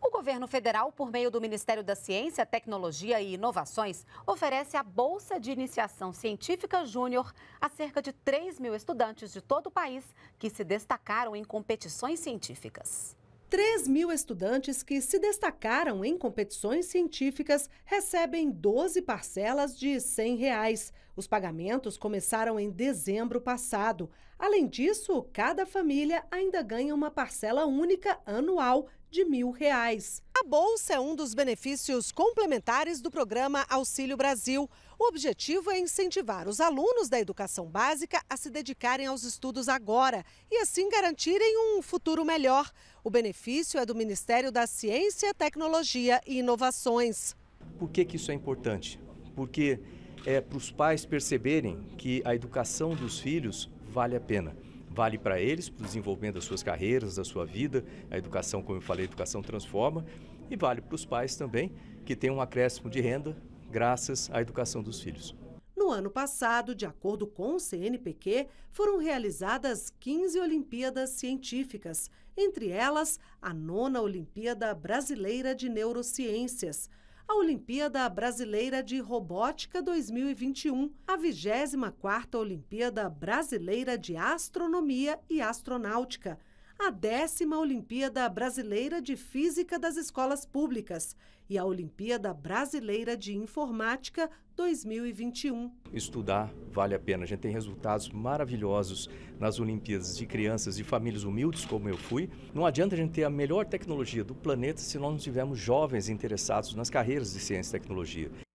O governo federal, por meio do Ministério da Ciência, Tecnologia e Inovações, oferece a Bolsa de Iniciação Científica Júnior a cerca de 3 mil estudantes de todo o país que se destacaram em competições científicas. 3 mil estudantes que se destacaram em competições científicas recebem 12 parcelas de R$ 100. Reais. Os pagamentos começaram em dezembro passado. Além disso, cada família ainda ganha uma parcela única anual de mil reais. A bolsa é um dos benefícios complementares do programa Auxílio Brasil. O objetivo é incentivar os alunos da educação básica a se dedicarem aos estudos agora e assim garantirem um futuro melhor. O benefício é do Ministério da Ciência, Tecnologia e Inovações. Por que, que isso é importante? Porque é para os pais perceberem que a educação dos filhos vale a pena. Vale para eles, para o desenvolvimento das suas carreiras, da sua vida. A educação, como eu falei, a educação transforma. E vale para os pais também, que têm um acréscimo de renda graças à educação dos filhos. No ano passado, de acordo com o CNPq, foram realizadas 15 Olimpíadas científicas, entre elas a nona Olimpíada Brasileira de Neurociências a Olimpíada Brasileira de Robótica 2021, a 24ª Olimpíada Brasileira de Astronomia e Astronáutica, a décima Olimpíada Brasileira de Física das Escolas Públicas e a Olimpíada Brasileira de Informática 2021. Estudar vale a pena. A gente tem resultados maravilhosos nas Olimpíadas de crianças de famílias humildes, como eu fui. Não adianta a gente ter a melhor tecnologia do planeta se nós não tivermos jovens interessados nas carreiras de ciência e tecnologia.